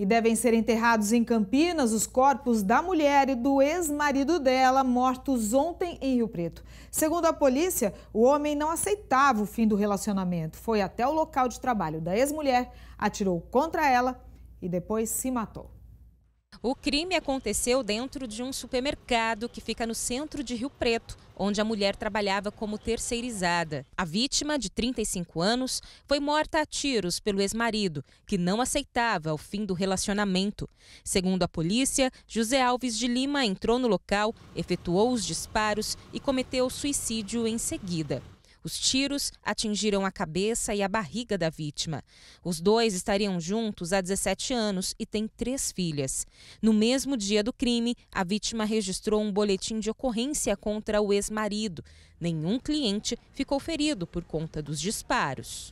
E devem ser enterrados em Campinas os corpos da mulher e do ex-marido dela, mortos ontem em Rio Preto. Segundo a polícia, o homem não aceitava o fim do relacionamento. Foi até o local de trabalho da ex-mulher, atirou contra ela e depois se matou. O crime aconteceu dentro de um supermercado que fica no centro de Rio Preto, onde a mulher trabalhava como terceirizada. A vítima, de 35 anos, foi morta a tiros pelo ex-marido, que não aceitava o fim do relacionamento. Segundo a polícia, José Alves de Lima entrou no local, efetuou os disparos e cometeu suicídio em seguida. Os tiros atingiram a cabeça e a barriga da vítima. Os dois estariam juntos há 17 anos e têm três filhas. No mesmo dia do crime, a vítima registrou um boletim de ocorrência contra o ex-marido. Nenhum cliente ficou ferido por conta dos disparos.